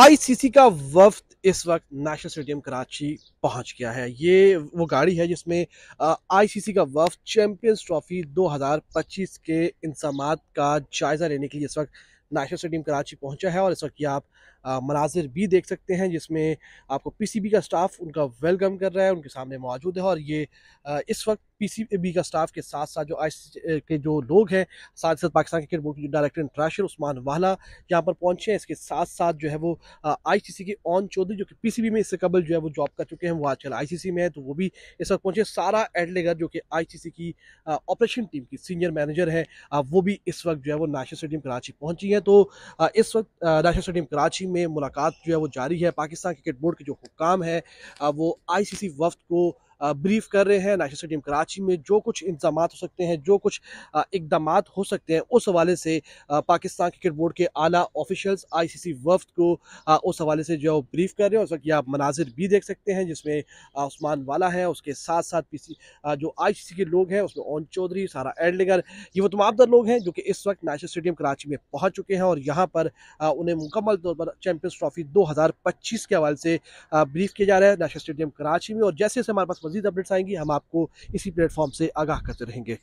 ICC का वफ्त इस वक्त नेशनल स्टेडियम कराची पहुंच गया है ये वो गाड़ी है जिसमें आईसीसी का वफ्त चैंपियंस ट्रॉफी 2025 के इंसाम का जायज़ा लेने के लिए इस वक्त नेशनल स्टेडियम कराची पहुंचा है और इस वक्त ये आप मनाजिर भी देख सकते हैं जिसमें आपको पीसीबी का स्टाफ उनका वेलकम कर रहा है उनके सामने मौजूद है और ये इस वक्त पीसीबी का स्टाफ के साथ साथ जो आई के जो लोग हैं साथ साथ पाकिस्तान क्रिकेट बोर्ड के डायरेक्टर इंटराशर उस्मान वाला यहाँ पर पहुँचे हैं इसके साथ साथ जो है वो आईसीसी के ऑन चौधरी जो कि पीसीबी में इससे कबल जो है वो जॉब कर चुके हैं वो आजकल आईसीसी में है तो वो भी इस वक्त पहुँचे सारा एडलेगर जो कि सी की ऑपरेशन टीम की सीनियर मैनेजर है वो भी इस वक्त जो है वो नेशनल स्टेडियम कराची पहुँची है तो इस वक्त नेशनल स्टेडियम कराची में मुलाकात जो है वो जारी है पाकिस्तान क्रिकेट बोर्ड के जो हुकाम है वो आईसीसी वफ्त को ब्रीफ कर रहे हैं नेशनल स्टेडियम कराची में जो कुछ इंतजाम हो सकते हैं जो कुछ इकदाम हो सकते हैं उस हवाले से पाकिस्तान क्रिकेट बोर्ड के आला ऑफिशल्स आईसीसी वफ्त को उस हवाले से जो ब्रीफ कर रहे हैं उस वक्त आप मनाजिर भी देख सकते हैं जिसमें उस्मान वाला है उसके साथ साथ सी जो सी के लोग हैं उसमें ओन चौधरी सारा एडलिगर ये वो तमाम लोग हैं जो कि इस वक्त नेशनल स्टेडियम कराची में पहुँच चुके हैं और यहाँ पर उन्हें मुकम्मल तौर पर चैंपियंस ट्रॉफी पच्चीस के हवाले से ब्रीफ किया जा रहा है नेशनल स्टेडियम कराची में और जैसे जैसे हमारे पास मजीद अपडेट्स आएंगी हम आपको इसी प्लेटफॉर्म से आगाह करते रहेंगे